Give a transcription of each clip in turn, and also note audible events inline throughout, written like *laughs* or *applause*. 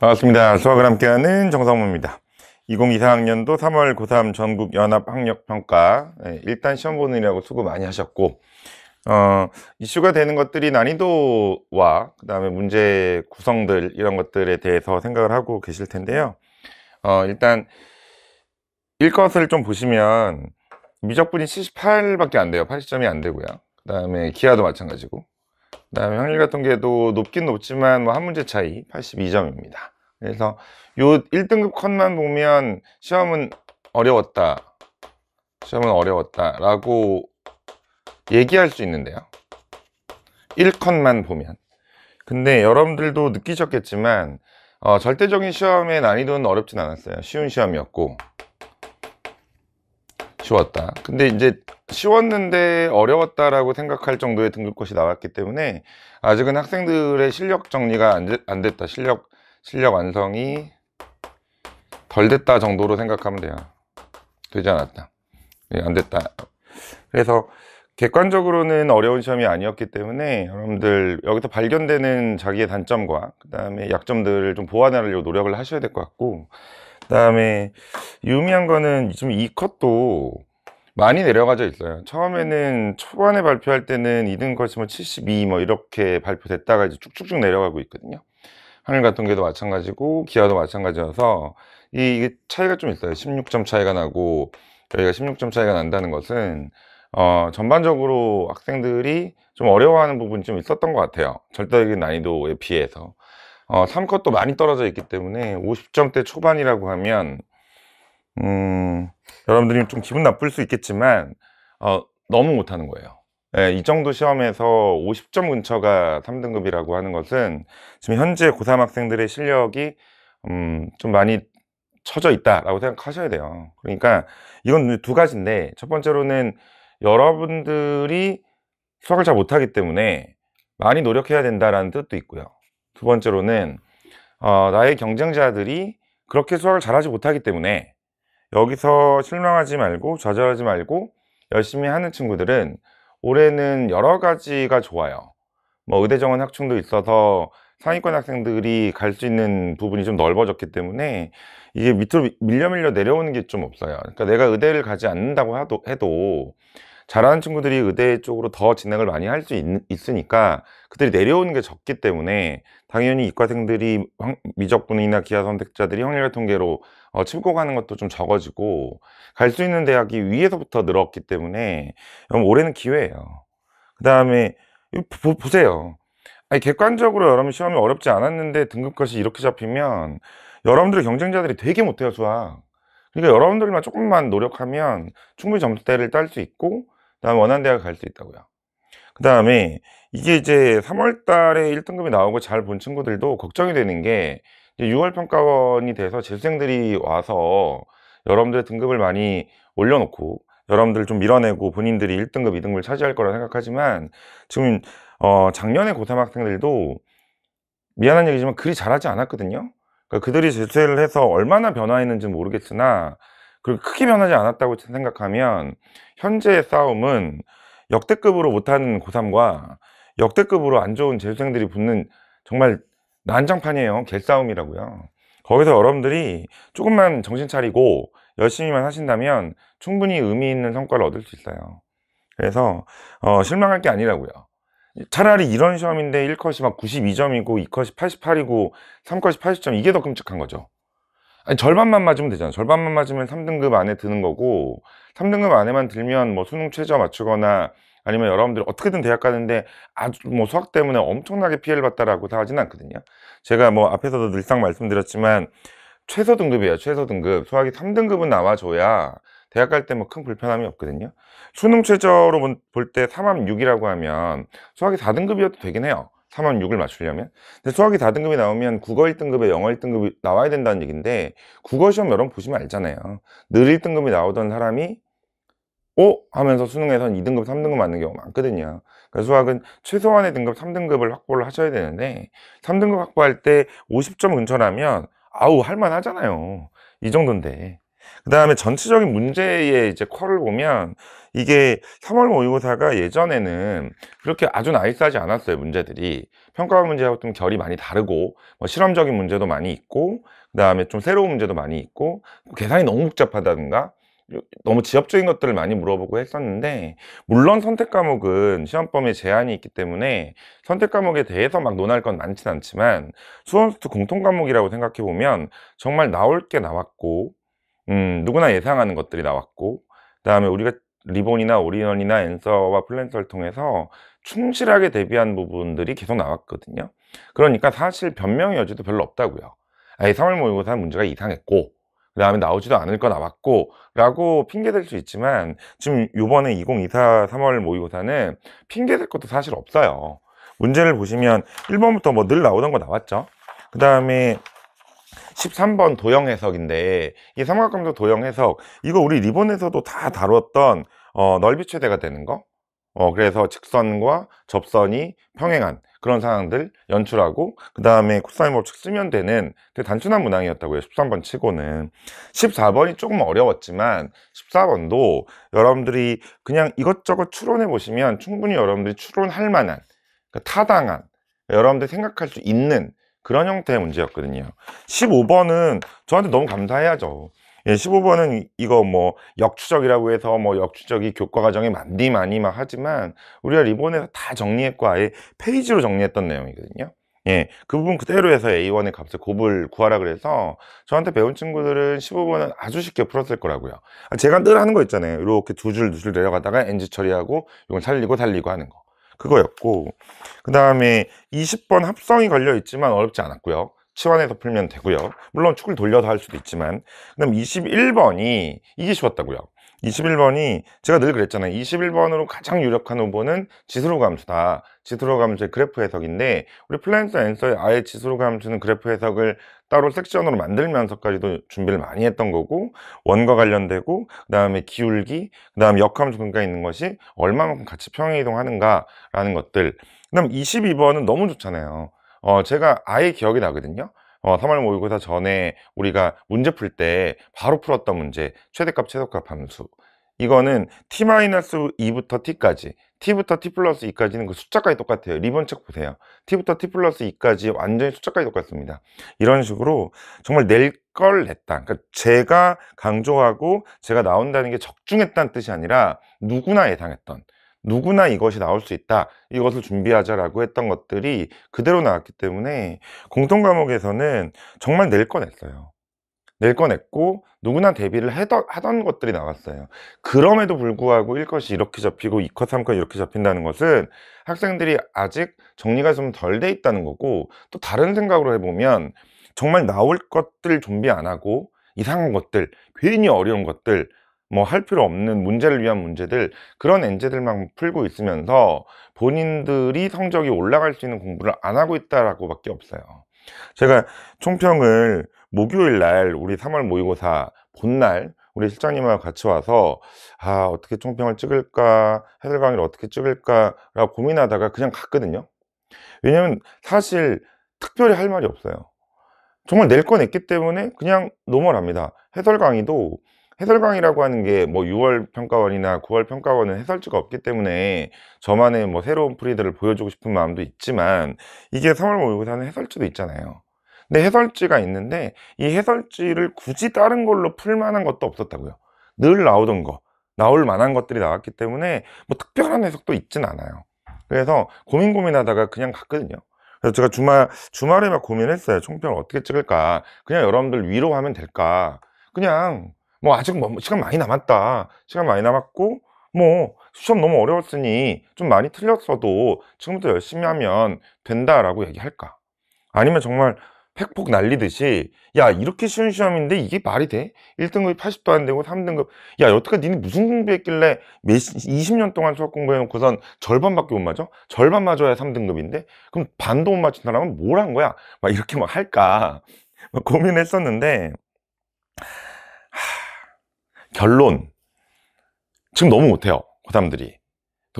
반갑습니다. 수학을 함께하는 정성모입니다. 2024학년도 3월 고3 전국연합학력평가 네, 일단 시험 보느라고 수고 많이 하셨고 어, 이슈가 되는 것들이 난이도와 그 다음에 문제 구성들 이런 것들에 대해서 생각을 하고 계실 텐데요. 어, 일단 1컷을좀 보시면 미적분이 78밖에 안 돼요. 80점이 안 되고요. 그 다음에 기하도 마찬가지고 그 다음에 확률 같은 게도 높긴 높지만 뭐 한 문제 차이 82점입니다. 그래서 요 1등급 컷만 보면 시험은 어려웠다. 시험은 어려웠다. 라고 얘기할 수 있는데요. 1컷만 보면. 근데 여러분들도 느끼셨겠지만 어, 절대적인 시험의 난이도는 어렵진 않았어요. 쉬운 시험이었고 쉬웠다. 근데 이제 쉬웠는데 어려웠다라고 생각할 정도의 등급컷이 나왔기 때문에 아직은 학생들의 실력 정리가 안, 됐다. 실력, 실력 완성이 덜 됐다 정도로 생각하면 돼요. 되지 않았다. 네, 안 됐다. 그래서 객관적으로는 어려운 시험이 아니었기 때문에 여러분들 여기서 발견되는 자기의 단점과 그 다음에 약점들을 좀 보완하려고 노력을 하셔야 될 것 같고 그 다음에 유의미한 거는 좀이 컷도 많이 내려가져 있어요 처음에는 초반에 발표할 때는 이등 컷이면 72 뭐 이렇게 발표됐다가 이제 쭉쭉쭉 내려가고 있거든요 하늘 같은 게도 마찬가지고 기아도 마찬가지여서 이 차이가 좀 있어요 16점 차이가 나고 여기가 16점 차이가 난다는 것은 어, 전반적으로 학생들이 좀 어려워하는 부분이 좀 있었던 것 같아요 절대적인 난이도에 비해서 어, 3컷도 많이 떨어져 있기 때문에 50점대 초반이라고 하면 음, 여러분들이 좀 기분 나쁠 수 있겠지만 어, 너무 못하는 거예요 네, 이 정도 시험에서 50점 근처가 3등급이라고 하는 것은 지금 현재 고3 학생들의 실력이 음, 좀 많이 처져 있다라고 생각하셔야 돼요 그러니까 이건 두 가지인데 첫 번째로는 여러분들이 수학을 잘 못하기 때문에 많이 노력해야 된다라는 뜻도 있고요 두 번째로는 어, 나의 경쟁자들이 그렇게 수학을 잘하지 못하기 때문에 여기서 실망하지 말고 좌절하지 말고 열심히 하는 친구들은 올해는 여러 가지가 좋아요. 뭐 의대정원 학충도 있어서 상위권 학생들이 갈 수 있는 부분이 좀 넓어졌기 때문에 이게 밑으로 밀려 밀려 내려오는 게 좀 없어요. 그러니까 내가 의대를 가지 않는다고 해도 잘하는 친구들이 의대 쪽으로 더 진학을 많이 할 수 있으니까 그들이 내려오는 게 적기 때문에 당연히 이과생들이 미적분이나 기하 선택자들이 확률 통계로 어, 칩고 가는 것도 좀 적어지고 갈 수 있는 대학이 위에서부터 늘었기 때문에 올해는 기회예요. 그 다음에 보세요. 아니, 객관적으로 여러분 시험이 어렵지 않았는데 등급컷이 이렇게 잡히면 여러분들의 경쟁자들이 되게 못해요 수학 그러니까 여러분들만 조금만 노력하면 충분히 점수대를 딸 수 있고 다음 에 원한 대학 갈 수 있다고요. 그 다음에 이게 이제 3월 달에 1등급이 나오고 잘 본 친구들도 걱정이 되는 게 6월 평가원이 돼서 재수생들이 와서 여러분들의 등급을 많이 올려놓고 여러분들 좀 밀어내고 본인들이 1등급, 2등급을 차지할 거라 생각하지만 지금 어 작년에 고3 학생들도 미안한 얘기지만 그리 잘하지 않았거든요. 그러니까 그들이 재수를 해서 얼마나 변화했는지는 모르겠으나 그리고 크게 변하지 않았다고 생각하면 현재의 싸움은 역대급으로 못하는 고3과 역대급으로 안 좋은 재수생들이 붙는 정말 난장판이에요. 개싸움이라고요. 거기서 여러분들이 조금만 정신 차리고 열심히만 하신다면 충분히 의미 있는 성과를 얻을 수 있어요. 그래서 어, 실망할 게 아니라고요. 차라리 이런 시험인데 1컷이 막 92점이고 2컷이 88이고 3컷이 80점 이게 더 끔찍한 거죠. 아니, 절반만 맞으면 되잖아. 절반만 맞으면 3등급 안에 드는 거고, 3등급 안에만 들면 뭐 수능 최저 맞추거나 아니면 여러분들이 어떻게든 대학 가는데 아주 뭐 수학 때문에 엄청나게 피해를 봤다라고 다 하진 않거든요. 제가 뭐 앞에서도 늘상 말씀드렸지만 최소 등급이에요. 최소 등급. 수학이 3등급은 나와줘야 대학 갈 때 뭐 큰 불편함이 없거든요. 수능 최저로 볼 때 3합 6이라고 하면 수학이 4등급이어도 되긴 해요. 3원 6을 맞추려면 근데 수학이 4등급이 나오면 국어 1등급에 영어 1등급이 나와야 된다는 얘기인데 국어 시험 여러분 보시면 알잖아요 늘 1등급이 나오던 사람이 오 어? 하면서 수능에선 2등급, 3등급 맞는 경우 가 많거든요. 그러니까 수학은 최소한의 등급 3등급을 확보를 하셔야 되는데 3등급 확보할 때 50점 근처라면 아우 할만하잖아요. 이 정도인데. 그 다음에 전체적인 문제의 이제 컬을 보면 이게 3월 모의고사가 예전에는 그렇게 아주 나이스하지 않았어요 문제들이 평가 문제하고 좀 결이 많이 다르고 뭐 실험적인 문제도 많이 있고 그 다음에 좀 새로운 문제도 많이 있고 계산이 너무 복잡하다든가 너무 지엽적인 것들을 많이 물어보고 했었는데 물론 선택 과목은 시험 범위 제한이 있기 때문에 선택 과목에 대해서 막 논할 건 많진 않지만 수원수트 공통 과목이라고 생각해 보면 정말 나올 게 나왔고 음, 누구나 예상하는 것들이 나왔고 그 다음에 우리가 리본이나 오리온이나 엔서와 플랜서를 통해서 충실하게 대비한 부분들이 계속 나왔거든요. 그러니까 사실 변명의 여지도 별로 없다고요. 아예 3월 모의고사 문제가 이상했고 그 다음에 나오지도 않을 거 나왔고 라고 핑계댈 수 있지만 지금 요번에 2024 3월 모의고사는 핑계댈 것도 사실 없어요 문제를 보시면 1번부터 뭐 늘 나오던 거 나왔죠 그 다음에 13번 도형 해석인데 이 삼각함수 도형 해석 이거 우리 리본에서도 다 다뤘던 어, 넓이 최대가 되는 거 어, 그래서 직선과 접선이 평행한 그런 상황들 연출하고 그 다음에 코사인 법칙 쓰면 되는 되게 단순한 문항이었다고요 13번 치고는 14번이 조금 어려웠지만 14번도 여러분들이 그냥 이것저것 추론해 보시면 충분히 여러분들이 추론할 만한 그러니까 타당한 여러분들 생각할 수 있는 그런 형태의 문제였거든요 15번은 저한테 너무 감사해야죠 예, 15번은 이거 뭐 역추적이라고 해서 뭐 역추적이 교과 과정에 많디 많이 막 하지만 우리가 리본에서 다 정리했고 아예 페이지로 정리했던 내용이거든요 예, 그 부분 그대로 해서 A1의 값을 곱을 구하라 그래서 저한테 배운 친구들은 15번은 아주 쉽게 풀었을 거라고요 제가 늘 하는 거 있잖아요 이렇게 두 줄 두 줄 내려가다가 NG 처리하고 이건 살리고 살리고 하는 거 그거였고 그 다음에 20번 합성이 걸려 있지만 어렵지 않았고요 치환해서 풀면 되고요 물론 축을 돌려서 할 수도 있지만 그 다음 21번이 이게 쉬웠다고요 21번이 제가 늘 그랬잖아요 21번으로 가장 유력한 후보는 지수로 감수다 지수로 감수의 그래프 해석인데 우리 플랜스 앤서의 아예 지수로 감수는 그래프 해석을 따로 섹션으로 만들면서까지도 준비를 많이 했던 거고 원과 관련되고 그 다음에 기울기 그 다음 역함수 분가 있는 것이 얼마만큼 같이 평행이동하는가 라는 것들 그 다음 22번은 너무 좋잖아요 어, 제가 아예 기억이 나거든요 어, 3월 모의고사 전에 우리가 문제 풀 때 바로 풀었던 문제 최대값 최소값 함수 이거는 t-2부터 t까지 t부터 t 플러스 2까지는 그 숫자까지 똑같아요 리본 책 보세요 t부터 t 플러스 2까지 완전히 숫자까지 똑같습니다 이런 식으로 정말 낼 걸 냈다 그러니까 제가 강조하고 제가 나온다는 게 적중했다는 뜻이 아니라 누구나 예상했던 누구나 이것이 나올 수 있다 이것을 준비하자라고 했던 것들이 그대로 나왔기 때문에 공통 과목에서는 정말 낼거 냈어요 낼거 냈고 누구나 대비를 하던 것들이 나왔어요 그럼에도 불구하고 1컷이 이렇게 잡히고 2컷, 3컷 이렇게 잡힌다는 것은 학생들이 아직 정리가 좀 덜 돼 있다는 거고 또 다른 생각으로 해보면 정말 나올 것들 준비 안 하고 이상한 것들 괜히 어려운 것들 뭐할 필요 없는 문제를 위한 문제들 그런 엔제들만 풀고 있으면서 본인들이 성적이 올라갈 수 있는 공부를 안 하고 있다라고 밖에 없어요 제가 총평을 목요일 날 우리 3월 모의고사 본날 우리 실장님하고 같이 와서 아 어떻게 총평을 찍을까 해설 강의를 어떻게 찍을까 라고 고민하다가 그냥 갔거든요 왜냐면 사실 특별히 할 말이 없어요 정말 낼건 있기 때문에 그냥 노멀합니다 해설 강의도 해설 강의라고 하는 게 뭐 6월 평가원이나 9월 평가원은 해설지가 없기 때문에 저만의 뭐 새로운 프리들을 보여주고 싶은 마음도 있지만 이게 3월 모의고사는 해설지도 있잖아요. 근데 해설지가 있는데 이 해설지를 굳이 다른 걸로 풀 만한 것도 없었다고요. 늘 나오던 거, 나올 만한 것들이 나왔기 때문에 뭐 특별한 해석도 있진 않아요. 그래서 고민 고민하다가 그냥 갔거든요. 그래서 제가 주말 주말에 막 고민했어요. 총평을 어떻게 찍을까? 그냥 여러분들 위로하면 될까? 그냥 뭐 아직 뭐, 뭐 시간 많이 남았다. 시간 많이 남았고 뭐수험 너무 어려웠으니 좀 많이 틀렸어도 지금부터 열심히 하면 된다라고 얘기할까? 아니면 정말 팩폭 날리듯이 야 이렇게 쉬운 시험인데 이게 말이 돼? 1등급이 80도 안 되고 3등급 야 여태까지 니네 무슨 공부했길래 몇 20년 동안 수학 공부해놓고선 절반밖에 못 맞아? 절반 맞아야 3등급인데? 그럼 반도 못 맞힌 사람은 뭘 한 거야? 막 이렇게 막 할까 막 고민했었는데 결론. 지금 너무 못해요. 고3들이. 그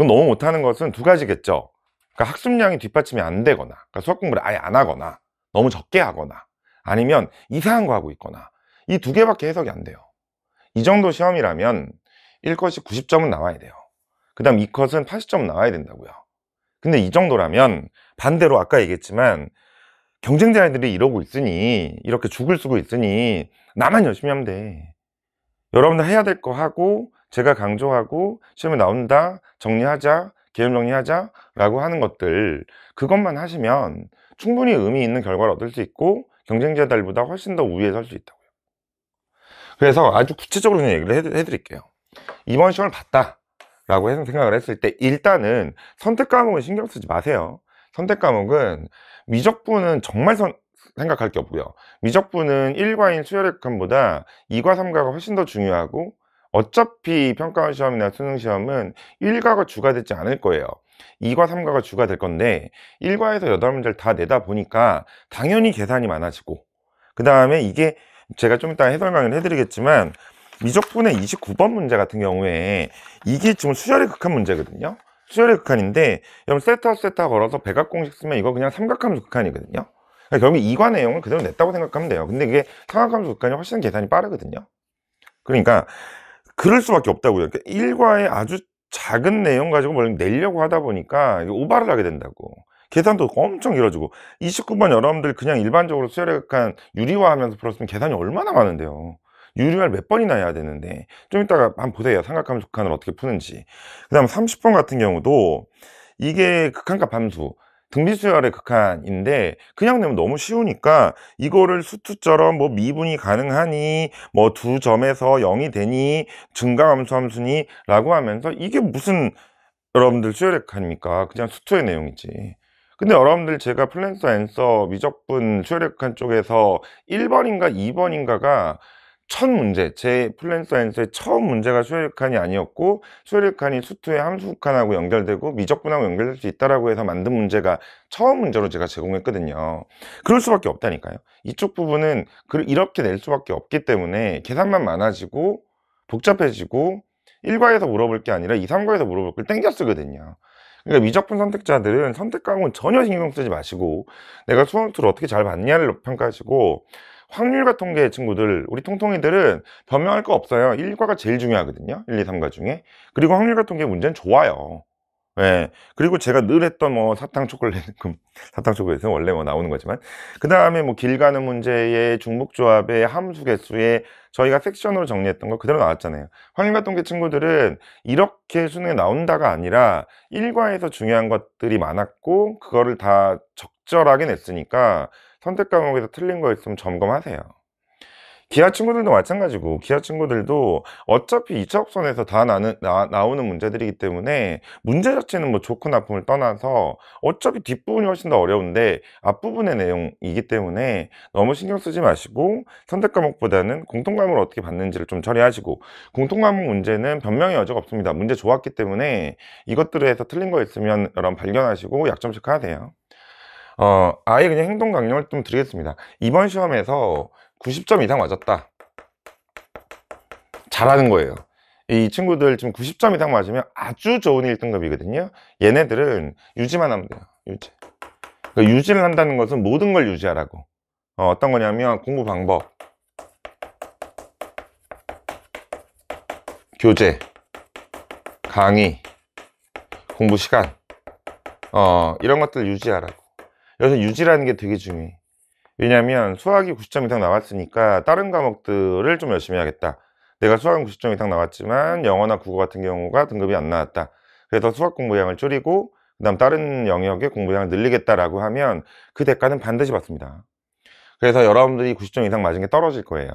그건 너무 못하는 것은 두 가지겠죠. 그러니까 학습량이 뒷받침이 안 되거나, 그러니까 수학 공부를 아예 안 하거나, 너무 적게 하거나, 아니면 이상한 거 하고 있거나, 이 두 개밖에 해석이 안 돼요. 이 정도 시험이라면 1컷이 90점은 나와야 돼요. 그 다음 2컷은 80점 나와야 된다고요. 근데 이 정도라면 반대로 아까 얘기했지만 경쟁자들이 이러고 있으니 이렇게 죽을 쓰고 있으니 나만 열심히 하면 돼 여러분들 해야 될 거 하고 제가 강조하고 시험에 나온다 정리하자 개념 정리하자 라고 하는 것들 그것만 하시면 충분히 의미 있는 결과를 얻을 수 있고 경쟁자들보다 훨씬 더 우위에 설 수 있다고요 그래서 아주 구체적으로 좀 얘기를 해드릴게요 이번 시험을 봤다 라고 생각을 했을 때 일단은 선택 과목은 신경 쓰지 마세요 선택 과목은 미적분은 정말 선, 생각할 게 없고요 미적분은 1과인 수열역학보다 2과 3과가 훨씬 더 중요하고 어차피 평가원 시험이나 수능 시험은 1과가 주가 되지 않을 거예요 2과 3과가 주가 될 건데 1과에서 8문제를 다 내다 보니까 당연히 계산이 많아지고 그 다음에 이게 제가 좀 이따 해설 강의를 해드리겠지만 미적분의 29번 문제 같은 경우에 이게 지금 수열의 극한 문제거든요 수열의 극한인데 여러분 세타 세타 걸어서 백악공식 쓰면 이거 그냥 삼각함수 극한이거든요 그러니까 결국 이과 내용을 그대로 냈다고 생각하면 돼요. 근데 이게 상학함수 극한이 훨씬 계산이 빠르거든요. 그러니까 그럴 수밖에 없다고요. 그러니까 일과의 아주 작은 내용 가지고 뭘 내려고 하다 보니까 오바를 하게 된다고. 계산도 엄청 길어지고 29번 여러분들 그냥 일반적으로 수열의 극한 유리화하면서 풀었으면 계산이 얼마나 많은데요. 유리화를 몇 번이나 해야 되는데 좀 이따가 한번 보세요. 삼각함수 극한을 어떻게 푸는지. 그 다음 30번 같은 경우도 이게 극한값 함수 등비수열의 극한인데 그냥 내면 너무 쉬우니까 이거를 수투처럼 뭐 미분이 가능하니 뭐 두 점에서 0이 되니 증가함수함수니 라고 하면서 이게 무슨 여러분들 수열의 극한입니까? 그냥 수투의 내용이지 근데 여러분들 제가 플랜서 앤서 미적분 수열의 극한 쪽에서 1번인가 2번인가가 첫 문제, 제 플랜사이언스의 처음 문제가 수혈칸이 아니었고 수혈칸이 수트의 함수칸하고 연결되고 미적분하고 연결될 수 있다라고 해서 만든 문제가 처음 문제로 제가 제공했거든요. 그럴 수밖에 없다니까요. 이쪽 부분은 그, 이렇게 낼 수밖에 없기 때문에 계산만 많아지고 복잡해지고 1과에서 물어볼 게 아니라 2, 3과에서 물어볼 걸 땡겨 쓰거든요. 그러니까 미적분 선택자들은 선택 과목은 전혀 신경 쓰지 마시고 내가 수험수를 어떻게 잘 봤냐를 평가하시고 확률과 통계 친구들 우리 통통이들은 변명할 거 없어요 1과가 제일 중요하거든요 1, 2, 3과 중에 그리고 확률과 통계 문제는 좋아요 예. 네. 그리고 제가 늘 했던 뭐 사탕 초콜릿, 금 그 사탕 초콜릿은 원래 뭐 나오는 거지만 그 다음에 뭐길 가는 문제의 중복조합의 함수 개수에 저희가 섹션으로 정리했던 거 그대로 나왔잖아요. 확률과 통계 친구들은 이렇게 수능에 나온다가 아니라 1과에서 중요한 것들이 많았고 그거를 다 적절하게 냈으니까 선택 과목에서 틀린 거 있으면 점검하세요. 기아 친구들도 마찬가지고 기아 친구들도 어차피 이차 o p 에서다 나는, 나, 나오는 문제들이기 때문에 문제 자체는 뭐 좋고 나쁨을 떠나서 어차피 뒷부분이 훨씬 더 어려운데 앞부분의 내용이기 때문에 너무 신경 쓰지 마시고 선택 과목보다는 공통 과목을 어떻게 받는지를 좀 처리하시고 공통 과목 문제는 변명의 여지가 없습니다 문제 좋았기 때문에 이것들에서 틀린 거 있으면 여러분 발견하시고 약점씩 하세요 어, 아예 그냥 행동 강령을 좀 드리겠습니다. 이번 시험에서 90점 이상 맞았다. 잘하는 거예요. 이 친구들 지금 90점 이상 맞으면 아주 좋은 1등급이거든요. 얘네들은 유지만 하면 돼요. 유지. 그러니까 유지를 한다는 것은 모든 걸 유지하라고. 어, 어떤 거냐면 공부 방법, 교재, 강의, 공부 시간, 어, 이런 것들 유지하라고. 여기서 유지라는 게 되게 중요해 왜냐하면 수학이 90점 이상 나왔으니까 다른 과목들을 좀 열심히 해야겠다 내가 수학은 90점 이상 나왔지만 영어나 국어 같은 경우가 등급이 안 나왔다 그래서 수학 공부 양을 줄이고 그 다음 다른 영역의 공부 양을 늘리겠다라고 하면 그 대가는 반드시 받습니다 그래서 여러분들이 90점 이상 맞은 게 떨어질 거예요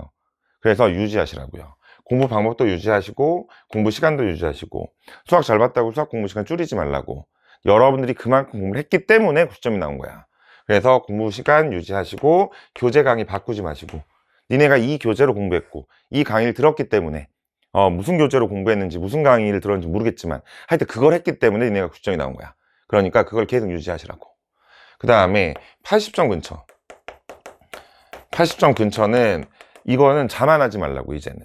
그래서 유지하시라고요 공부 방법도 유지하시고 공부 시간도 유지하시고 수학 잘 봤다고 수학 공부 시간 줄이지 말라고 여러분들이 그만큼 공부를 했기 때문에 90점이 나온 거야 그래서 공부 시간 유지하시고 교재 강의 바꾸지 마시고 니네가 이 교재로 공부했고 이 강의를 들었기 때문에 어, 무슨 교재로 공부했는지 무슨 강의를 들었는지 모르겠지만 하여튼 그걸 했기 때문에 니네가 90점이 나온 거야 그러니까 그걸 계속 유지하시라고 그 다음에 80점 근처 80점 근처는 이거는 자만하지 말라고 이제는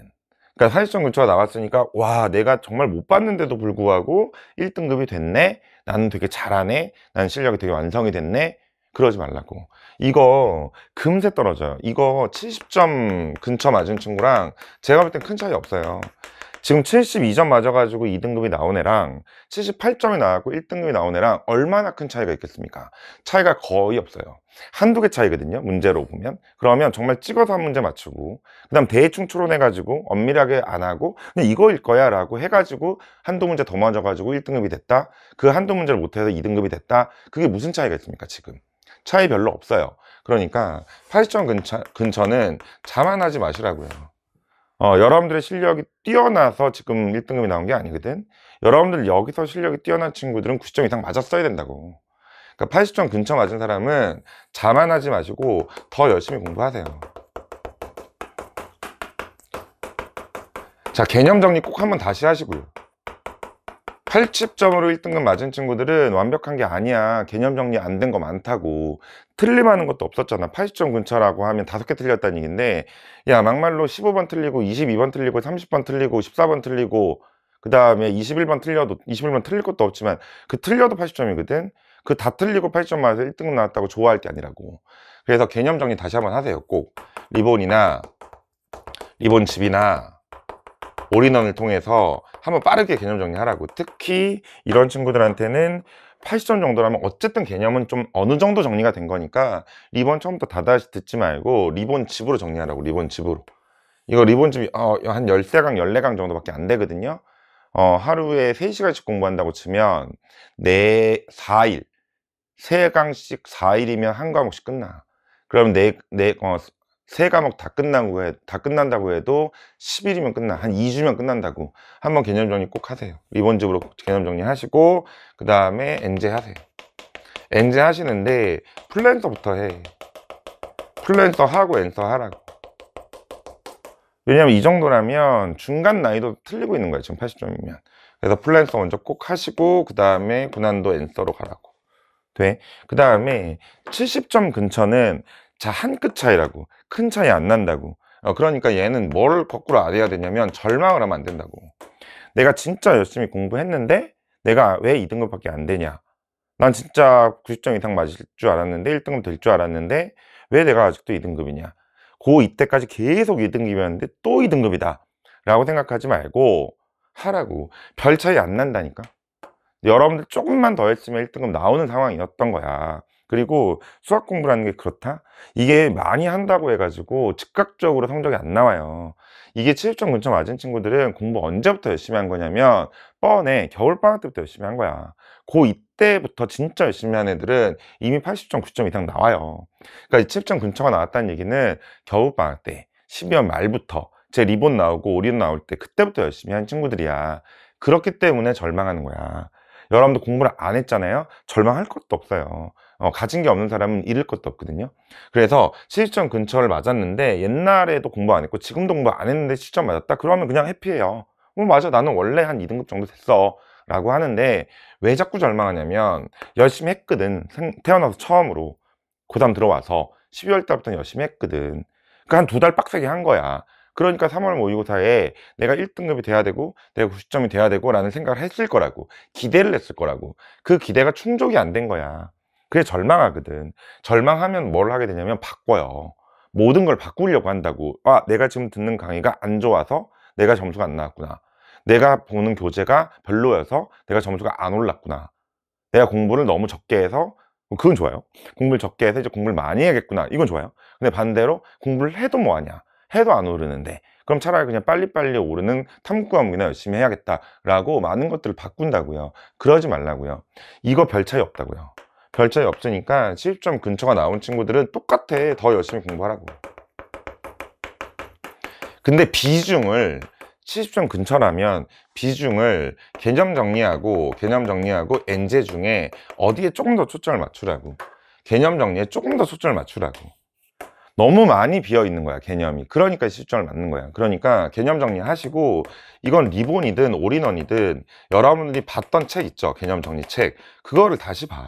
그러니까 80점 근처가 나왔으니까 와 내가 정말 못 봤는데도 불구하고 1등급이 됐네 나는 되게 잘하네 나는 실력이 되게 완성이 됐네 그러지 말라고 이거 금세 떨어져요 이거 70점 근처 맞은 친구랑 제가 볼 땐 큰 차이 없어요 지금 72점 맞아가지고 2등급이 나온 애랑 78점이 나왔고 1등급이 나온 애랑 얼마나 큰 차이가 있겠습니까? 차이가 거의 없어요. 한두 개 차이거든요. 문제로 보면. 그러면 정말 찍어서 한 문제 맞추고 그 다음 대충 추론해가지고 엄밀하게 안 하고 그냥 이거일 거야 라고 해가지고 한두 문제 더 맞아가지고 1등급이 됐다. 그 한두 문제를 못해서 2등급이 됐다. 그게 무슨 차이가 있습니까? 지금. 차이 별로 없어요 그러니까 80점 근처, 근처는 자만하지 마시라고요 어, 여러분들의 실력이 뛰어나서 지금 1등급이 나온 게 아니거든 여러분들 여기서 실력이 뛰어난 친구들은 90점 이상 맞았어야 된다고 그러니까 80점 근처 맞은 사람은 자만하지 마시고 더 열심히 공부하세요 자 개념 정리 꼭 한번 다시 하시고요 80점으로 1등급 맞은 친구들은 완벽한 게 아니야 개념 정리 안 된 거 많다고 틀림하는 것도 없었잖아 80점 근처라고 하면 다섯 개 틀렸다는 얘기인데 야 막말로 15번 틀리고 22번 틀리고 30번 틀리고 14번 틀리고 그 다음에 21번 틀려도 21번 틀릴 것도 없지만 그 틀려도 80점이거든 그 다 틀리고 80점 맞아서 1등급 나왔다고 좋아할 게 아니라고 그래서 개념 정리 다시 한번 하세요 꼭 리본이나 리본집이나 올인원을 통해서 한번 빠르게 개념 정리하라고 특히 이런 친구들한테는 80점 정도라면 어쨌든 개념은 좀 어느 정도 정리가 된 거니까 리본 처음부터 다다시 듣지 말고 리본 집으로 정리하라고 리본 집으로 이거 리본 집이 어, 한 13강 14강 정도밖에 안 되거든요 어, 하루에 3시간씩 공부한다고 치면 내 4일 3강씩 4일이면 한 과목씩 끝나 그럼 네, 네, 어, 세 과목 다 끝나고 해, 다 끝난다고 해도 10일이면 끝나 한 2주면 끝난다고 한번 개념 정리 꼭 하세요 리본즈으로 개념 정리 하시고 그 다음에 엔제 하세요 엔제 하시는데 플랜서부터 해 플랜서 하고 엔서 하라고 왜냐면 이 정도라면 중간 난이도 틀리고 있는 거예요 지금 80점이면 그래서 플랜서 먼저 꼭 하시고 그 다음에 고난도 엔서로 가라고 돼. 그 다음에 70점 근처는 자, 한 끗 차이라고. 큰 차이 안 난다고. 어, 그러니까 얘는 뭘 거꾸로 알아야 되냐면 절망을 하면 안 된다고. 내가 진짜 열심히 공부했는데 내가 왜 2등급밖에 안 되냐. 난 진짜 90점 이상 맞을 줄 알았는데 1등급 될 줄 알았는데 왜 내가 아직도 2등급이냐. 고 이때까지 계속 2등급이었는데 또 2등급이다. 라고 생각하지 말고 하라고. 별 차이 안 난다니까. 여러분들 조금만 더 했으면 1등급 나오는 상황이었던 거야. 그리고 수학 공부라는 게 그렇다? 이게 많이 한다고 해가지고 즉각적으로 성적이 안 나와요. 이게 70점 근처 맞은 친구들은 공부 언제부터 열심히 한 거냐면 뻔해 겨울방학 때부터 열심히 한 거야. 고 이때부터 진짜 열심히 한 애들은 이미 80점, 90점 이상 나와요. 그러니까 70점 근처가 나왔다는 얘기는 겨울방학 때 12월 말부터 제 리본 나오고 오리온 나올 때 그때부터 열심히 한 친구들이야. 그렇기 때문에 절망하는 거야. 여러분도 공부를 안 했잖아요. 절망할 것도 없어요. 어, 가진 게 없는 사람은 잃을 것도 없거든요. 그래서 실전 근처를 맞았는데 옛날에도 공부 안 했고 지금도 공부 안 했는데 실전 맞았다? 그러면 그냥 해피해요. 뭐 맞아 나는 원래 한 2등급 정도 됐어. 라고 하는데 왜 자꾸 절망하냐면 열심히 했거든. 태어나서 처음으로. 고3 들어와서 12월 달부터 열심히 했거든. 그 한 두달 그러니까 빡세게 한 거야. 그러니까 3월 모의고사에 내가 1등급이 돼야 되고 내가 90점이 돼야 되고 라는 생각을 했을 거라고 기대를 했을 거라고 그 기대가 충족이 안 된 거야 그래서 절망하거든 절망하면 뭘 하게 되냐면 바꿔요 모든 걸 바꾸려고 한다고 아 내가 지금 듣는 강의가 안 좋아서 내가 점수가 안 나왔구나 내가 보는 교재가 별로여서 내가 점수가 안 올랐구나 내가 공부를 너무 적게 해서 어, 그건 좋아요 공부를 적게 해서 이제 공부를 많이 해야겠구나 이건 좋아요 근데 반대로 공부를 해도 뭐하냐 해도 안 오르는데 그럼 차라리 그냥 빨리빨리 오르는 탐구 과목이나 열심히 해야겠다라고 많은 것들을 바꾼다고요. 그러지 말라고요. 이거 별 차이 없다고요. 별 차이 없으니까 70점 근처가 나온 친구들은 똑같아. 더 열심히 공부하라고. 근데 비중을 70점 근처라면 비중을 개념 정리하고 개념 정리하고 엔제 중에 어디에 조금 더 초점을 맞추라고 개념 정리에 조금 더 초점을 맞추라고 너무 많이 비어 있는 거야 개념이 그러니까 실전을 맞는 거야 그러니까 개념 정리하시고 이건 리본이든 올인원이든 여러분들이 봤던 책 있죠 개념 정리 책 그거를 다시 봐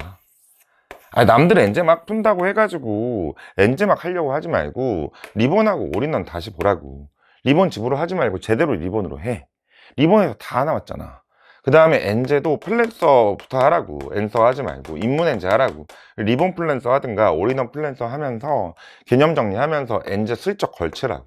아니, 남들 엔제 막 푼다고 해가지고 엔제 막 하려고 하지 말고 리본하고 올인원 다시 보라고 리본 집으로 하지 말고 제대로 리본으로 해 리본에서 다 나왔잖아 그 다음에 엔제도 플랜서부터 하라고 엔서 하지 말고 입문 엔제 하라고 리본 플랜서 하든가 올인원 플랜서 하면서 개념 정리하면서 엔제 슬쩍 걸치라고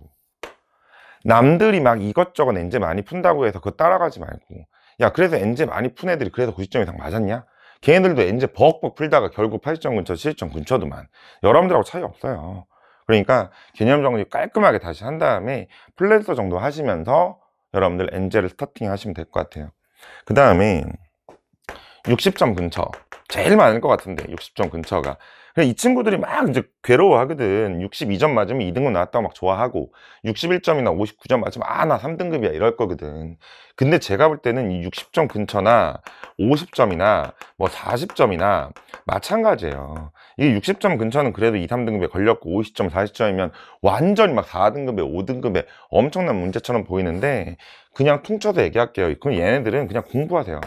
남들이 막 이것저것 엔제 많이 푼다고 해서 그거 따라가지 말고 야 그래서 엔제 많이 푼 애들이 그래서 90점 그 이상 맞았냐? 걔네들도 엔제 벅벅 풀다가 결국 80점 근처 70점 근처도만 여러분들하고 차이 없어요 그러니까 개념 정리 깔끔하게 다시 한 다음에 플랜서 정도 하시면서 여러분들 엔제를 스타팅 하시면 될 것 같아요 그 다음에 60점 근처 제일 많을 것 같은데 60점 근처가 이 친구들이 막 이제 괴로워하거든 62점 맞으면 2등급 나왔다고 막 좋아하고 61점이나 59점 맞으면 아 나 3등급이야 이럴 거거든 근데 제가 볼 때는 이 60점 근처나 50점이나 뭐 40점이나 마찬가지예요 이게 60점 근처는 그래도 2, 3등급에 걸렸고 50점, 40점이면 완전히 막 4등급에 5등급에 엄청난 문제처럼 보이는데 그냥 퉁쳐서 얘기할게요 그럼 얘네들은 그냥 공부하세요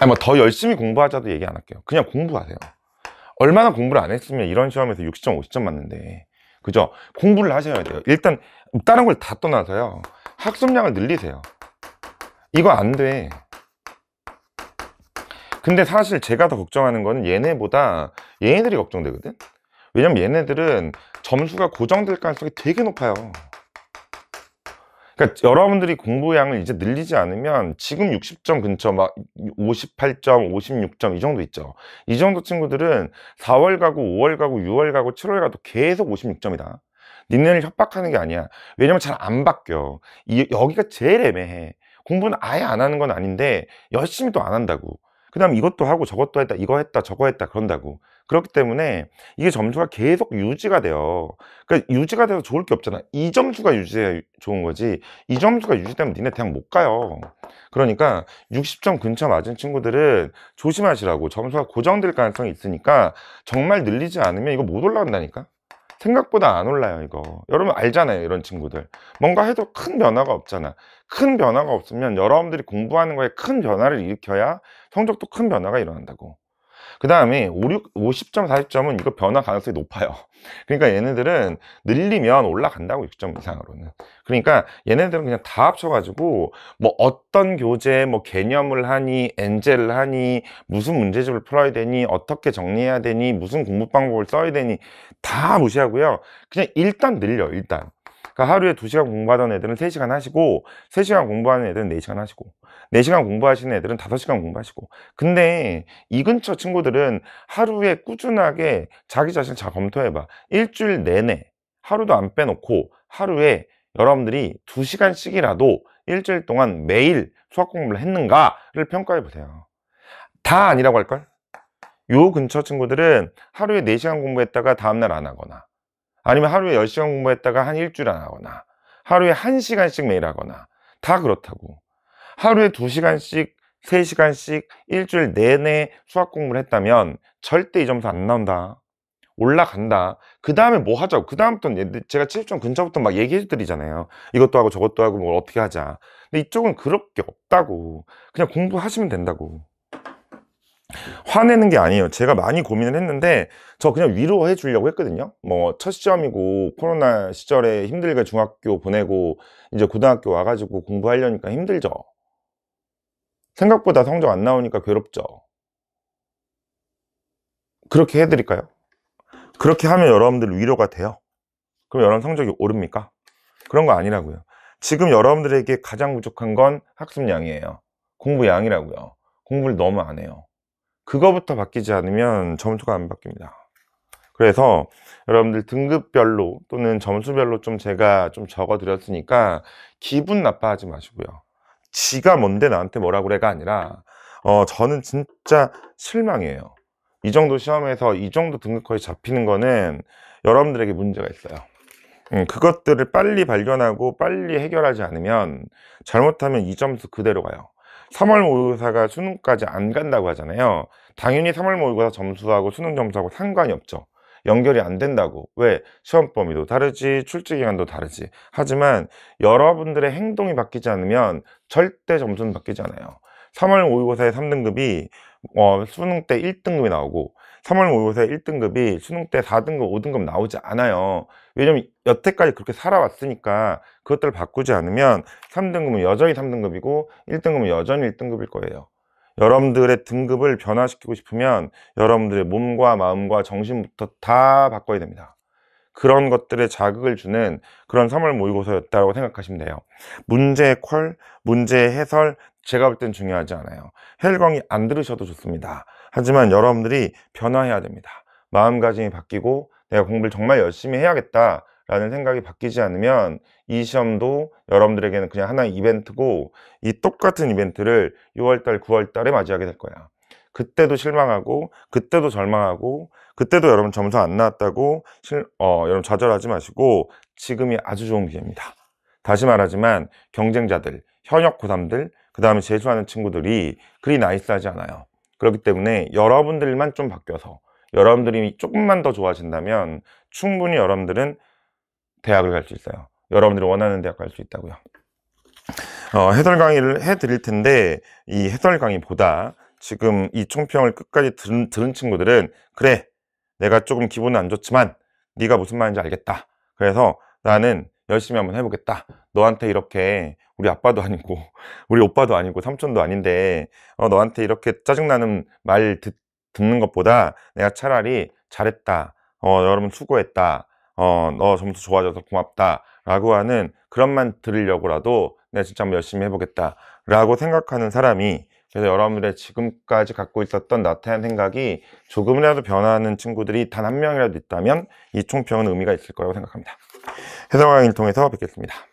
아니 뭐 더 열심히 공부하자도 얘기 안 할게요 그냥 공부하세요 얼마나 공부를 안 했으면 이런 시험에서 60점 50점 맞는데 그죠? 공부를 하셔야 돼요 일단 다른 걸 다 떠나서요 학습량을 늘리세요 이거 안돼 근데 사실 제가 더 걱정하는 거는 얘네보다 얘네들이 걱정되거든 왜냐면 얘네들은 점수가 고정될 가능성이 되게 높아요 그러니까 여러분들이 공부량을 이제 늘리지 않으면 지금 60점 근처 막 58점, 56점 이 정도 있죠. 이 정도 친구들은 4월 가고 5월 가고 6월 가고 7월 가도 계속 56점이다. 니네를 협박하는 게 아니야. 왜냐면 잘 안 바뀌어. 이, 여기가 제일 애매해. 공부는 아예 안 하는 건 아닌데 열심히 또 안 한다고. 그 다음에 이것도 하고 저것도 했다, 이거 했다, 저거 했다 그런다고. 그렇기 때문에 이게 점수가 계속 유지가 돼요 그러니까 유지가 돼서 좋을 게 없잖아 이 점수가 유지해야 좋은 거지 이 점수가 유지되면 니네 대학 못 가요 그러니까 60점 근처 맞은 친구들은 조심하시라고 점수가 고정될 가능성이 있으니까 정말 늘리지 않으면 이거 못 올라간다니까 생각보다 안 올라요 이거 여러분 알잖아요 이런 친구들 뭔가 해도 큰 변화가 없잖아 큰 변화가 없으면 여러분들이 공부하는 거에 큰 변화를 일으켜야 성적도 큰 변화가 일어난다고 그 다음에 50점, 40점은 이거 변화 가능성이 높아요. 그러니까 얘네들은 늘리면 올라간다고 6점 이상으로는. 그러니까 얘네들은 그냥 다 합쳐가지고 뭐 어떤 교재, 뭐 개념을 하니, 엔젤을 하니, 무슨 문제집을 풀어야 되니, 어떻게 정리해야 되니, 무슨 공부 방법을 써야 되니 다 무시하고요. 그냥 일단 늘려, 요 일단. 그러니까 하루에 두시간 공부하던 애들은 세시간 하시고 세시간 공부하는 애들은 네시간 하시고 네시간 공부하시는 애들은 다섯 시간 공부하시고 근데 이 근처 친구들은 하루에 꾸준하게 자기 자신을 잘 검토해봐 일주일 내내 하루도 안 빼놓고 하루에 여러분들이 두시간씩이라도 일주일 동안 매일 수학 공부를 했는가를 평가해 보세요 다 아니라고 할걸? 요 근처 친구들은 하루에 네시간 공부했다가 다음날 안 하거나 아니면 하루에 10시간 공부했다가 한 일주일 안 하거나 하루에 1시간씩 매일 하거나 다 그렇다고 하루에 2시간씩 3시간씩 일주일 내내 수학 공부를 했다면 절대 이 점수 안 나온다 올라간다 그 다음에 뭐 하자고 그 다음부터는 제가 7점 근처부터 막 얘기해 드리잖아요 이것도 하고 저것도 하고 뭘 어떻게 하자 근데 이쪽은 그렇게 없다고 그냥 공부하시면 된다고 화내는 게 아니에요 제가 많이 고민을 했는데 저 그냥 위로해 주려고 했거든요 뭐 첫시점이고 코로나 시절에 힘들게 중학교 보내고 이제 고등학교 와가지고 공부하려니까 힘들죠 생각보다 성적 안 나오니까 괴롭죠 그렇게 해드릴까요? 그렇게 하면 여러분들 위로가 돼요 그럼 여러분 성적이 오릅니까? 그런 거 아니라고요 지금 여러분들에게 가장 부족한 건 학습량이에요 공부양이라고요 공부를 너무 안 해요 그거부터 바뀌지 않으면 점수가 안 바뀝니다 그래서 여러분들 등급별로 또는 점수별로 좀 제가 좀 적어 드렸으니까 기분 나빠하지 마시고요 지가 뭔데 나한테 뭐라 그래가 아니라 어 저는 진짜 실망이에요 이 정도 시험에서 이 정도 등급 거의 잡히는 거는 여러분들에게 문제가 있어요 음, 그것들을 빨리 발견하고 빨리 해결하지 않으면 잘못하면 이 점수 그대로 가요 3월 모의고사가 수능까지 안 간다고 하잖아요 당연히 3월 모의고사 점수하고 수능 점수하고 상관이 없죠 연결이 안 된다고 왜? 시험 범위도 다르지 출제기간도 다르지 하지만 여러분들의 행동이 바뀌지 않으면 절대 점수는 바뀌지 않아요 3월 모의고사의 3등급이 어, 수능 때 1등급이 나오고 3월 모의고사 1등급이 수능 때 4등급, 5등급 나오지 않아요. 왜냐면 여태까지 그렇게 살아왔으니까 그것들을 바꾸지 않으면 3등급은 여전히 3등급이고 1등급은 여전히 1등급일 거예요. 여러분들의 등급을 변화시키고 싶으면 여러분들의 몸과 마음과 정신부터 다 바꿔야 됩니다. 그런 것들에 자극을 주는 그런 3월 모의고사였다고 생각하시면 돼요. 문제의 퀄, 문제의 해설, 제가 볼 땐 중요하지 않아요. 해설광이 안 들으셔도 좋습니다. 하지만 여러분들이 변화해야 됩니다. 마음가짐이 바뀌고 내가 공부를 정말 열심히 해야겠다 라는 생각이 바뀌지 않으면 이 시험도 여러분들에게는 그냥 하나의 이벤트고 이 똑같은 이벤트를 6월달, 9월달에 맞이하게 될 거야. 그때도 실망하고 그때도 절망하고 그때도 여러분 점수 안 나왔다고 실, 어, 여러분 좌절하지 마시고 지금이 아주 좋은 기회입니다. 다시 말하지만 경쟁자들, 현역 고3들, 그 다음에 재수하는 친구들이 그리 나이스하지 않아요. 그렇기 때문에 여러분들만 좀 바뀌어서 여러분들이 조금만 더 좋아진다면 충분히 여러분들은 대학을 갈 수 있어요. 여러분들이 원하는 대학 갈 수 있다고요. 어, 해설 강의를 해드릴 텐데 이 해설 강의보다 지금 이 총평을 끝까지 들은, 들은 친구들은 그래 내가 조금 기분은 안 좋지만 네가 무슨 말인지 알겠다. 그래서 나는 열심히 한번 해보겠다. 너한테 이렇게 우리 아빠도 아니고 *laughs* 우리 오빠도 아니고 삼촌도 아닌데 어, 너한테 이렇게 짜증나는 말 듣, 듣는 것보다 내가 차라리 잘했다 어, 여러분 수고했다 어, 너 점수 좋아져서 고맙다 라고 하는 그런 만 들으려고라도 내가 진짜 한번 열심히 해보겠다 라고 생각하는 사람이 그래서 여러분들의 지금까지 갖고 있었던 나태한 생각이 조금이라도 변하는 친구들이 단 한 명이라도 있다면 이 총평은 의미가 있을 거라고 생각합니다. 해설강의를 통해서 뵙겠습니다.